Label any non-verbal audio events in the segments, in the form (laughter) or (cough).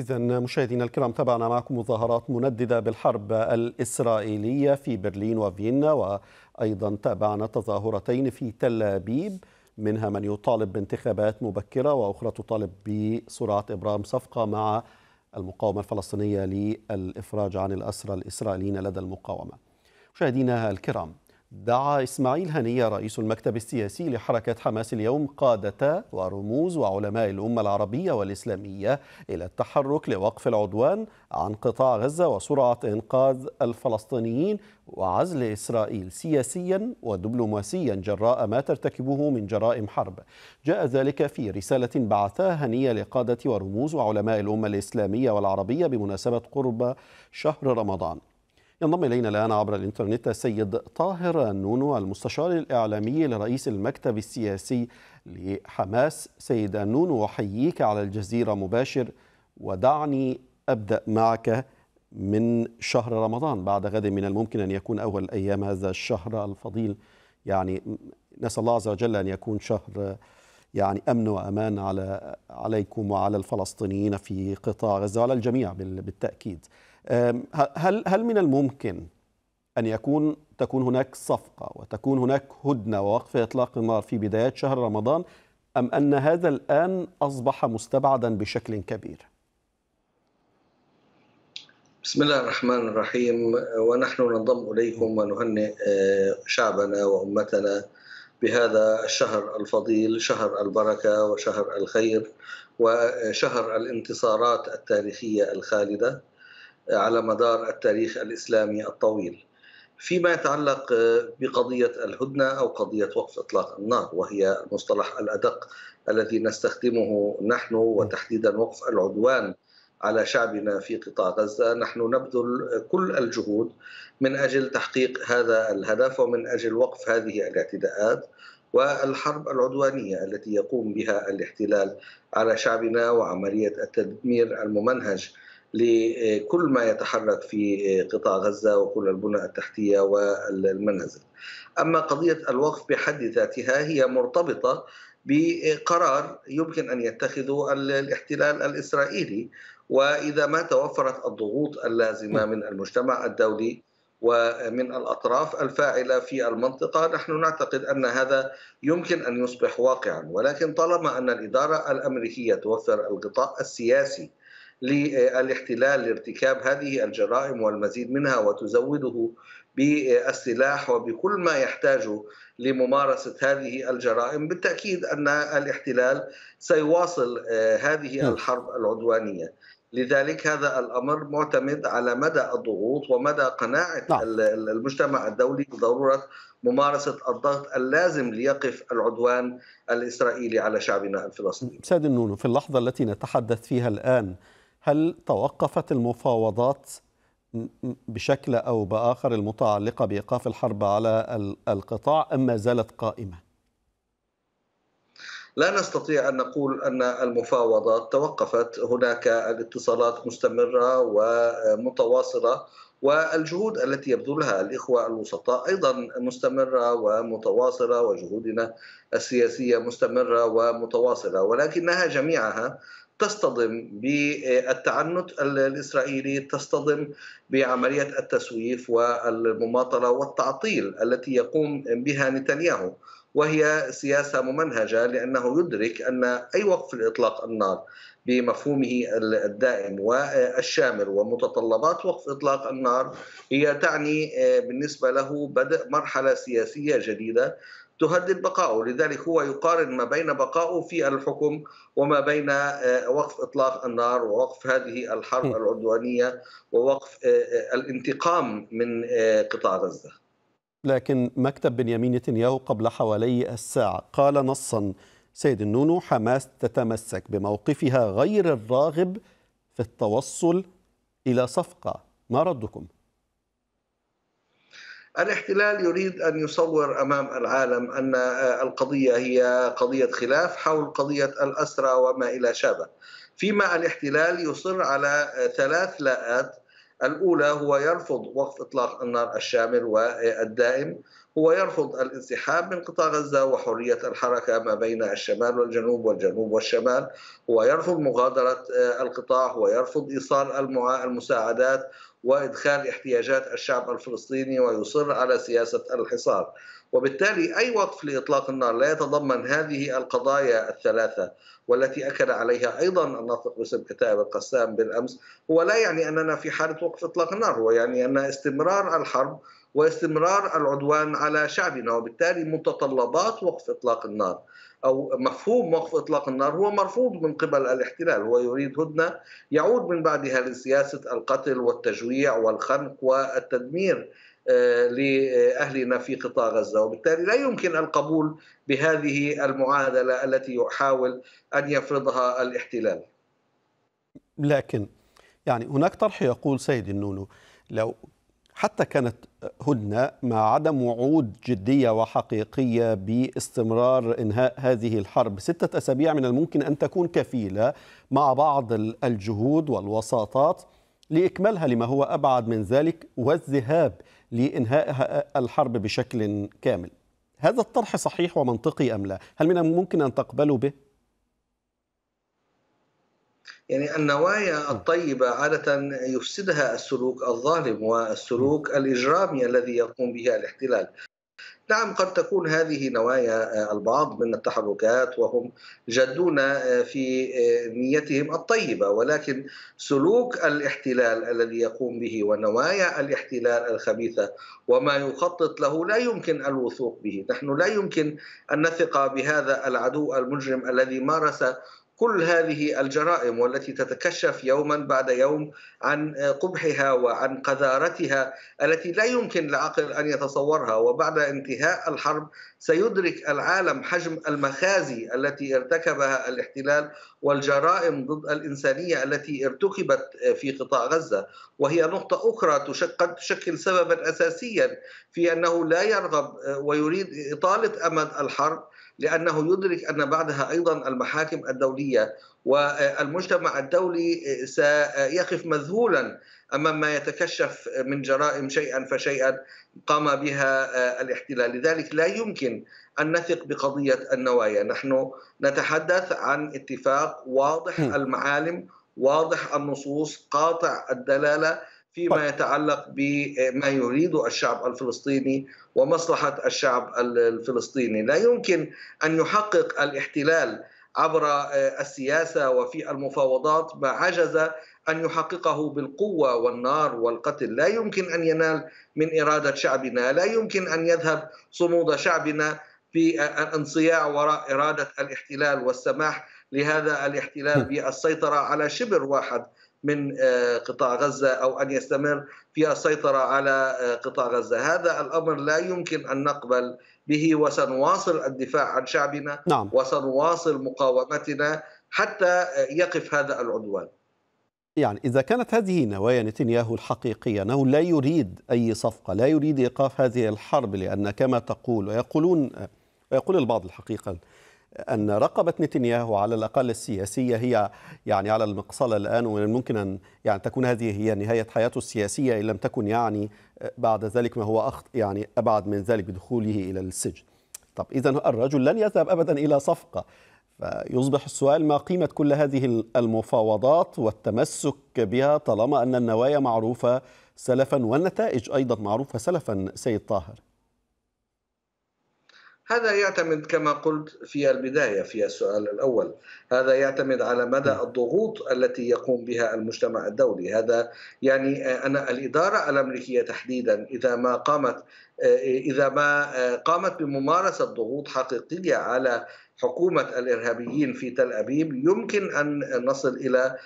إذا مشاهدينا الكرام تابعنا معكم مظاهرات منددة بالحرب الإسرائيلية في برلين وفيينا وأيضا تابعنا تظاهرتين في تل أبيب منها من يطالب بانتخابات مبكرة وأخرى تطالب بسرعة إبرام صفقة مع المقاومة الفلسطينية للإفراج عن الأسرى الإسرائيليين لدى المقاومة مشاهدينا الكرام دعا إسماعيل هنية رئيس المكتب السياسي لحركة حماس اليوم قادة ورموز وعلماء الأمة العربية والإسلامية إلى التحرك لوقف العدوان عن قطاع غزة وسرعة إنقاذ الفلسطينيين وعزل إسرائيل سياسيا ودبلوماسيا جراء ما ترتكبه من جرائم حرب جاء ذلك في رسالة بعثها هنية لقادة ورموز وعلماء الأمة الإسلامية والعربية بمناسبة قرب شهر رمضان ينضم إلينا الآن عبر الإنترنت السيد طاهر النونو المستشار الإعلامي لرئيس المكتب السياسي لحماس سيد النونو أحييك على الجزيرة مباشر ودعني أبدأ معك من شهر رمضان بعد غد من الممكن أن يكون أول أيام هذا الشهر الفضيل يعني نسأل الله عز وجل أن يكون شهر يعني أمن وأمان على عليكم وعلى الفلسطينيين في قطاع غزة وعلى الجميع بالتأكيد هل هل من الممكن ان يكون تكون هناك صفقه وتكون هناك هدنه ووقف اطلاق النار في بدايات شهر رمضان ام ان هذا الان اصبح مستبعدا بشكل كبير؟ بسم الله الرحمن الرحيم ونحن ننضم اليكم ونهنئ آه، شعبنا وامتنا بهذا الشهر الفضيل شهر البركه وشهر الخير وشهر الانتصارات التاريخيه الخالده على مدار التاريخ الاسلامي الطويل. فيما يتعلق بقضيه الهدنه او قضيه وقف اطلاق النار وهي المصطلح الادق الذي نستخدمه نحن وتحديدا وقف العدوان على شعبنا في قطاع غزه، نحن نبذل كل الجهود من اجل تحقيق هذا الهدف ومن اجل وقف هذه الاعتداءات والحرب العدوانيه التي يقوم بها الاحتلال على شعبنا وعمليه التدمير الممنهج لكل ما يتحرك في قطاع غزة وكل البنى التحتية والمنازل أما قضية الوقف بحد ذاتها هي مرتبطة بقرار يمكن أن يتخذه الاحتلال الإسرائيلي وإذا ما توفرت الضغوط اللازمة من المجتمع الدولي ومن الأطراف الفاعلة في المنطقة نحن نعتقد أن هذا يمكن أن يصبح واقعا ولكن طالما أن الإدارة الأمريكية توفر الغطاء السياسي للاحتلال لارتكاب هذه الجرائم والمزيد منها وتزوده بالسلاح وبكل ما يحتاجه لممارسة هذه الجرائم بالتأكيد أن الاحتلال سيواصل آه، هذه نعم. الحرب العدوانية لذلك هذا الامر معتمد على مدى الضغوط ومدى قناعه نعم. المجتمع الدولي بضروره ممارسه الضغط اللازم ليقف العدوان الاسرائيلي على شعبنا الفلسطيني. سيد النونو في اللحظه التي نتحدث فيها الان هل توقفت المفاوضات بشكل أو بآخر المتعلقة بإيقاف الحرب على القطاع أم ما زالت قائمة؟ لا نستطيع ان نقول ان المفاوضات توقفت، هناك الاتصالات مستمره ومتواصله والجهود التي يبذلها الاخوه الوسطاء ايضا مستمره ومتواصله وجهودنا السياسيه مستمره ومتواصله ولكنها جميعها تصطدم بالتعنت الاسرائيلي تصطدم بعمليه التسويف والمماطله والتعطيل التي يقوم بها نتنياهو وهي سياسه ممنهجه لانه يدرك ان اي وقف لاطلاق النار بمفهومه الدائم والشامل ومتطلبات وقف اطلاق النار هي تعني بالنسبه له بدء مرحله سياسيه جديده تهدد بقائه لذلك هو يقارن ما بين بقائه في الحكم وما بين آه، وقف إطلاق النار ووقف هذه الحرب العدوانية ووقف آه، آه، الانتقام من قطاع غزة لكن مكتب بنيامين نتنياهو قبل حوالي الساعة قال نصا سيد النونو حماس تتمسك بموقفها غير الراغب في التوصل إلى صفقة ما ردكم؟ الاحتلال يريد ان يصور امام العالم ان آه، القضيه هي قضيه خلاف حول قضيه الاسرى وما الى شابه. فيما الاحتلال يصر على آه، ثلاث لاءات الاولى هو يرفض وقف اطلاق النار الشامل والدائم، هو يرفض الانسحاب من قطاع غزة وحرية الحركة ما بين الشمال والجنوب والجنوب والشمال هو يرفض مغادرة آه، القطاع هو يرفض إيصال المساعدات وإدخال احتياجات الشعب الفلسطيني ويصر على سياسة الحصار وبالتالي أي وقف لإطلاق النار لا يتضمن هذه القضايا الثلاثة والتي أكد عليها أيضا الناطق باسم كتاب القسام بالأمس هو لا يعني أننا في حالة وقف إطلاق النار هو يعني أن استمرار الحرب واستمرار العدوان على شعبنا وبالتالي متطلبات وقف إطلاق النار أو مفهوم وقف إطلاق النار هو مرفوض من قبل الاحتلال هو يريد هدنة يعود من بعدها لسياسة القتل والتجويع والخنق والتدمير آه، لأهلنا في قطاع غزة وبالتالي لا يمكن القبول بهذه المعادلة التي يحاول أن يفرضها الاحتلال لكن يعني هناك طرح يقول سيد النونو لو حتى كانت هدنه مع عدم وعود جديه وحقيقيه باستمرار انهاء هذه الحرب، سته اسابيع من الممكن ان تكون كفيله مع بعض الجهود والوساطات لاكمالها لما هو ابعد من ذلك والذهاب لانهاء الحرب بشكل كامل. هذا الطرح صحيح ومنطقي ام لا؟ هل من الممكن ان تقبلوا به؟ يعني النوايا الطيبة عادة يفسدها السلوك الظالم والسلوك الإجرامي الذي يقوم به الاحتلال نعم قد تكون هذه نوايا آه، البعض من التحركات وهم جدون آه، في آه، نيتهم الطيبة ولكن سلوك الاحتلال الذي يقوم به ونوايا الاحتلال الخبيثة وما يخطط له لا يمكن الوثوق به نحن لا يمكن أن نثق بهذا العدو المجرم الذي مارس كل هذه الجرائم والتي تتكشف يوما بعد يوم عن قبحها وعن قذارتها التي لا يمكن لعقل ان يتصورها وبعد انتهاء الحرب سيدرك العالم حجم المخازي التي ارتكبها الاحتلال والجرائم ضد الانسانيه التي ارتكبت في قطاع غزه وهي نقطه اخرى قد تشكل سببا اساسيا في انه لا يرغب ويريد اطاله امد الحرب لانه يدرك ان بعدها ايضا المحاكم الدوليه الدولية والمجتمع الدولي سيقف مذهولا امام ما يتكشف من جرائم شيئا فشيئا قام بها الاحتلال، لذلك لا يمكن ان نثق بقضيه النوايا، نحن نتحدث عن اتفاق واضح المعالم، واضح النصوص، قاطع الدلاله فيما طيب. يتعلق بما يريد الشعب الفلسطيني ومصلحه الشعب الفلسطيني، لا يمكن ان يحقق الاحتلال عبر آه، السياسه وفي المفاوضات ما عجز ان يحققه بالقوه والنار والقتل، لا يمكن ان ينال من اراده شعبنا، لا يمكن ان يذهب صمود شعبنا في آه، الانصياع وراء اراده الاحتلال والسماح لهذا الاحتلال (laughs) بالسيطره على شبر واحد من آه، قطاع غزه او ان يستمر في السيطره على قطاع غزه، هذا الامر لا يمكن ان نقبل به وسنواصل الدفاع عن شعبنا نعم. وسنواصل مقاومتنا حتى يقف هذا العدوان يعني إذا كانت هذه نوايا نتنياهو الحقيقية أنه لا يريد أي صفقة لا يريد إيقاف هذه الحرب لأن كما تقول ويقولون ويقول البعض الحقيقة أن رقبة نتنياهو على الأقل السياسية هي يعني على المقصلة الآن ومن الممكن أن يعني تكون هذه هي نهاية حياته السياسية إن لم تكن يعني بعد ذلك ما هو أخط يعني أبعد من ذلك بدخوله إلى السجن طب إذا الرجل لن يذهب أبدا إلى صفقة فيصبح السؤال ما قيمة كل هذه المفاوضات والتمسك بها طالما أن النوايا معروفة سلفا والنتائج أيضا معروفة سلفا سيد طاهر هذا يعتمد كما قلت في البدايه في السؤال الاول هذا يعتمد على مدى نعم. الضغوط التي يقوم بها المجتمع الدولي هذا يعني آه، ان الاداره الامريكيه تحديدا اذا ما قامت آه، اذا ما آه، قامت بممارسه ضغوط حقيقيه على حكومة الإرهابيين في تل أبيب يمكن أن نصل إلى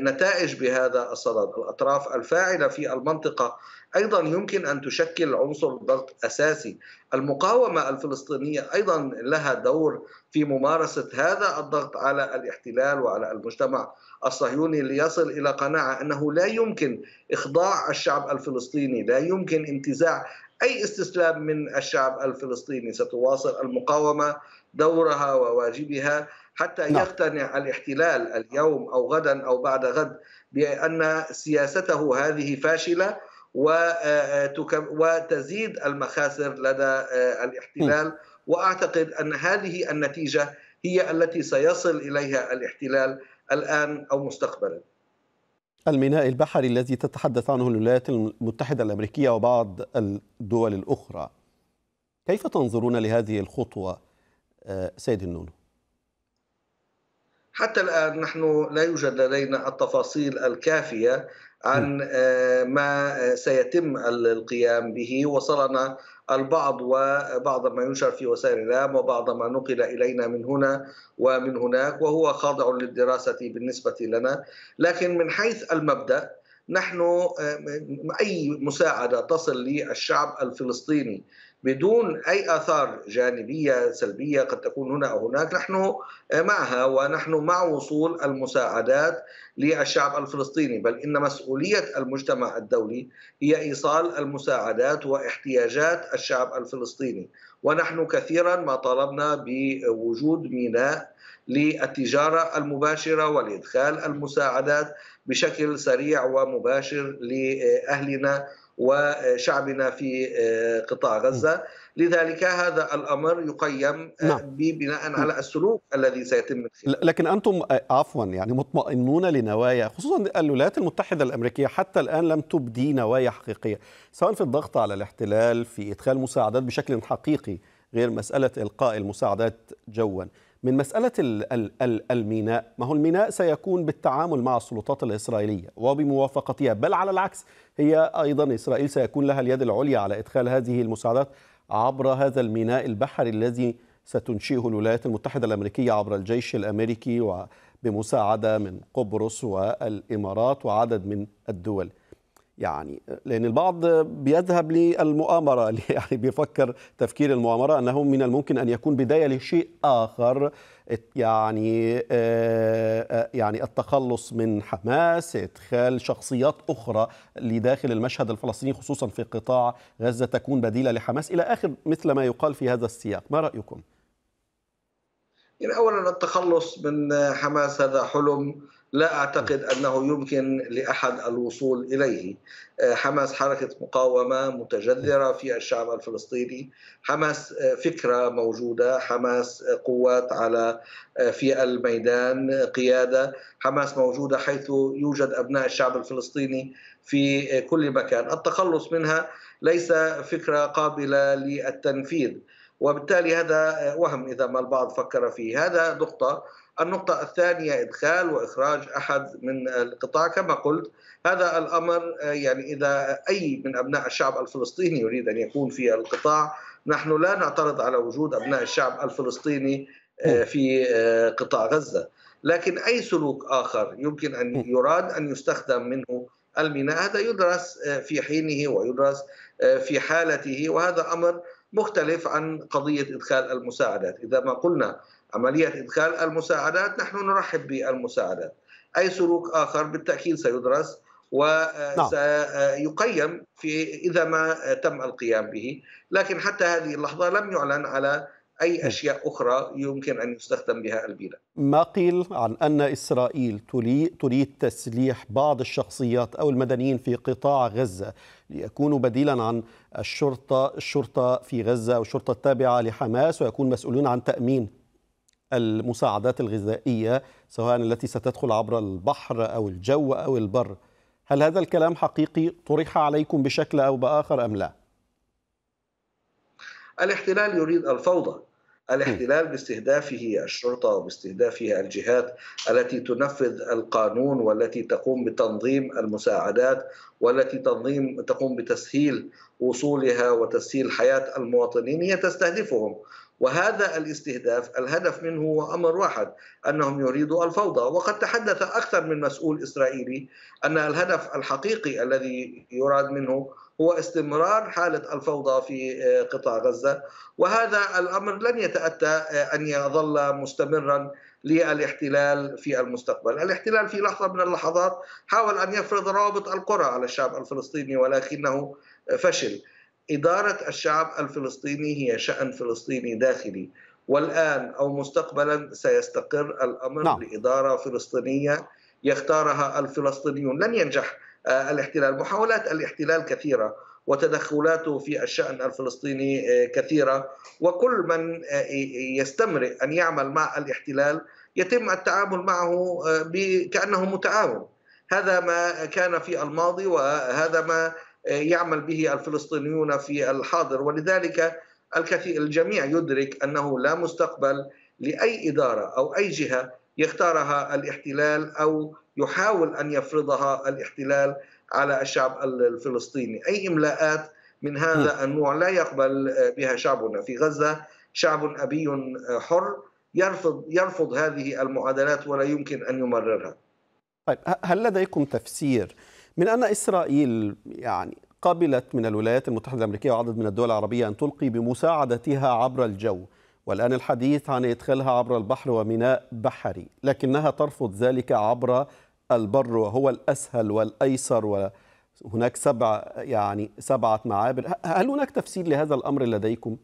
نتائج بهذا الصدد الأطراف الفاعلة في المنطقة أيضا يمكن أن تشكل عنصر ضغط أساسي المقاومة الفلسطينية أيضا لها دور في ممارسة هذا الضغط على الاحتلال وعلى المجتمع الصهيوني ليصل إلى قناعة أنه لا يمكن إخضاع الشعب الفلسطيني لا يمكن انتزاع أي استسلام من الشعب الفلسطيني ستواصل المقاومة دورها وواجبها حتى نعم. يقتنع الاحتلال اليوم أو غدا أو بعد غد بأن سياسته هذه فاشلة وتزيد المخاسر لدى آه، الاحتلال واعتقد ان هذه النتيجه هي التي سيصل اليها الاحتلال الان او مستقبلا. الميناء البحري الذي تتحدث عنه الولايات المتحده الامريكيه وبعض الدول الاخرى. كيف تنظرون لهذه الخطوه آه، سيد النونو؟ حتى الآن نحن لا يوجد لدينا التفاصيل الكافية عن نعم. آه، ما آه، سيتم القيام به وصلنا البعض وبعض ما ينشر في وسائل الاعلام وبعض ما نقل الينا من هنا ومن هناك وهو خاضع للدراسه بالنسبه لنا لكن من حيث المبدا نحن آه، اي مساعده تصل للشعب الفلسطيني بدون أي آثار جانبية سلبية قد تكون هنا أو هناك نحن معها ونحن مع وصول المساعدات للشعب الفلسطيني بل إن مسؤولية المجتمع الدولي هي إيصال المساعدات واحتياجات الشعب الفلسطيني ونحن كثيرا ما طالبنا بوجود ميناء للتجارة المباشرة ولإدخال المساعدات بشكل سريع ومباشر لأهلنا وشعبنا في آه، قطاع غزة لذلك هذا الأمر يقيم آه، نعم. بناء نعم. على السلوك الذي سيتم لكن أنتم آه، عفوا يعني مطمئنون لنوايا خصوصا الولايات المتحدة الأمريكية حتى الآن لم تبدي نوايا حقيقية سواء في الضغط على الاحتلال في إدخال مساعدات بشكل حقيقي غير مسألة إلقاء المساعدات جواً من مسألة الميناء ما هو الميناء سيكون بالتعامل مع السلطات الإسرائيلية وبموافقتها بل على العكس هي أيضا إسرائيل سيكون لها اليد العليا على إدخال هذه المساعدات عبر هذا الميناء البحري الذي ستنشئه الولايات المتحدة الأمريكية عبر الجيش الأمريكي وبمساعدة من قبرص والإمارات وعدد من الدول يعني لأن البعض بيذهب للمؤامرة (laughs) يعني بيفكر تفكير المؤامرة أنه من الممكن أن يكون بداية لشيء آخر يعني آه، آه، يعني التخلص من حماس ادخال شخصيات اخرى لداخل المشهد الفلسطيني خصوصا في قطاع غزه تكون بديله لحماس الى اخر مثل ما يقال في هذا السياق ما رايكم يعني اولا التخلص من حماس هذا حلم لا أعتقد أنه يمكن لأحد الوصول إليه آه، حماس حركة مقاومة متجذرة في الشعب الفلسطيني حماس آه، فكرة موجودة حماس آه، قوات على في الميدان قيادة حماس موجودة حيث يوجد أبناء الشعب الفلسطيني في كل مكان التخلص منها ليس فكرة قابلة للتنفيذ وبالتالي هذا وهم إذا ما البعض فكر فيه هذا نقطة النقطة الثانية إدخال وإخراج أحد من القطاع كما قلت هذا الأمر آه، يعني إذا أي من أبناء الشعب الفلسطيني يريد أن يكون في القطاع نحن لا نعترض على وجود أبناء الشعب الفلسطيني آه، نعم. في آه، قطاع غزة لكن أي سلوك آخر يمكن أن نعم. يراد أن يستخدم منه الميناء هذا يدرس في حينه ويدرس في حالته وهذا أمر مختلف عن قضية إدخال المساعدات إذا ما قلنا عملية إدخال المساعدات نحن نرحب بالمساعدات أي سلوك آخر بالتأكيد سيدرس وسيقيم نعم. في إذا ما تم القيام به لكن حتى هذه اللحظة لم يعلن على أي نعم. أشياء أخرى يمكن أن يستخدم بها البيلة ما قيل عن أن إسرائيل تريد تسليح بعض الشخصيات أو المدنيين في قطاع غزة ليكونوا بديلا عن الشرطة الشرطة في غزة والشرطة التابعة لحماس ويكون مسؤولون عن تأمين المساعدات الغذائية سواء التي ستدخل عبر البحر أو الجو أو البر هل هذا الكلام حقيقي طرح عليكم بشكل أو بآخر أم لا؟ الاحتلال يريد الفوضى الاحتلال باستهدافه الشرطة وباستهدافه الجهات التي تنفذ القانون والتي تقوم بتنظيم المساعدات والتي تنظيم تقوم بتسهيل وصولها وتسهيل حياة المواطنين هي تستهدفهم وهذا الاستهداف الهدف منه هو امر واحد انهم يريدوا الفوضى وقد تحدث اكثر من مسؤول اسرائيلي ان الهدف الحقيقي الذي يراد منه هو استمرار حاله الفوضى في آه، قطاع غزه وهذا الامر لن يتاتى آه، ان يظل مستمرا للاحتلال في المستقبل الاحتلال في لحظه من اللحظات حاول ان يفرض روابط القرى على الشعب الفلسطيني ولكنه فشل إدارة الشعب الفلسطيني هي شأن فلسطيني داخلي والآن أو مستقبلا سيستقر الأمر نعم. لإدارة فلسطينية يختارها الفلسطينيون لن ينجح آه، الاحتلال محاولات الاحتلال كثيرة وتدخلاته في الشأن الفلسطيني آه، كثيرة وكل من آه، يستمرئ أن يعمل مع الاحتلال يتم التعامل معه كأنه متعاون هذا ما كان في الماضي وهذا ما يعمل به الفلسطينيون في الحاضر ولذلك الكثير الجميع يدرك انه لا مستقبل لاي اداره او اي جهه يختارها الاحتلال او يحاول ان يفرضها الاحتلال على الشعب الفلسطيني، اي املاءات من هذا النوع لا يقبل بها شعبنا في غزه، شعب ابي حر يرفض يرفض هذه المعادلات ولا يمكن ان يمررها. طيب هل لديكم تفسير من أن إسرائيل يعني قبلت من الولايات المتحدة الأمريكية وعدد من الدول العربية أن تلقي بمساعدتها عبر الجو والآن الحديث عن إدخالها عبر البحر وميناء بحري لكنها ترفض ذلك عبر البر وهو الأسهل والأيسر وهناك سبع يعني سبعة معابر هل هناك تفسير لهذا الأمر لديكم؟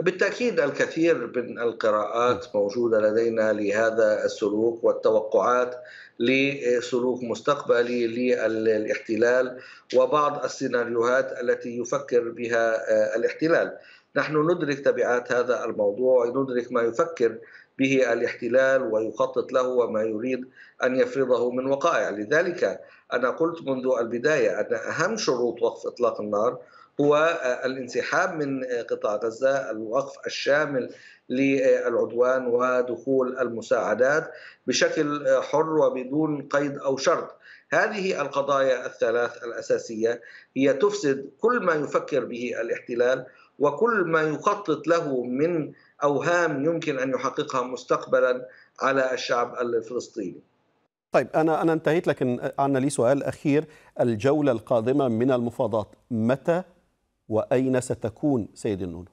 بالتاكيد الكثير من القراءات موجوده لدينا لهذا السلوك والتوقعات لسلوك مستقبلي للاحتلال وبعض السيناريوهات التي يفكر بها آه، الاحتلال. نحن ندرك تبعات هذا الموضوع ندرك ما يفكر به الاحتلال ويخطط له وما يريد ان يفرضه من وقائع، لذلك انا قلت منذ البدايه ان اهم شروط وقف اطلاق النار هو الانسحاب من قطاع غزة الوقف الشامل للعدوان ودخول المساعدات بشكل حر وبدون قيد أو شرط هذه القضايا الثلاث الأساسية هي تفسد كل ما يفكر به الاحتلال وكل ما يخطط له من أوهام يمكن أن يحققها مستقبلا على الشعب الفلسطيني طيب أنا أنا انتهيت لكن عنا لي سؤال أخير الجولة القادمة من المفاوضات متى وأين ستكون سيد النونو؟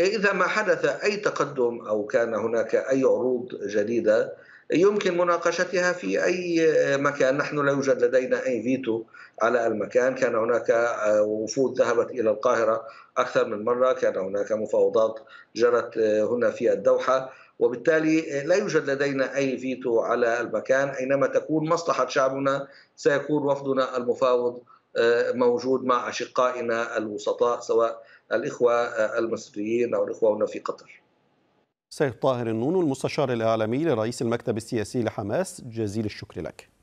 إذا ما حدث أي تقدم أو كان هناك أي عروض جديدة يمكن مناقشتها في أي مكان نحن لا يوجد لدينا أي فيتو على المكان كان هناك آه، وفود ذهبت إلى القاهرة أكثر من مرة كان هناك مفاوضات جرت آه، هنا في الدوحة وبالتالي آه، لا يوجد لدينا أي فيتو على المكان أينما تكون مصلحة شعبنا سيكون وفدنا المفاوض موجود مع أشقائنا الوسطاء سواء الإخوة المصريين أو الإخوة هنا في قطر سيد طاهر النون المستشار الإعلامي لرئيس المكتب السياسي لحماس جزيل الشكر لك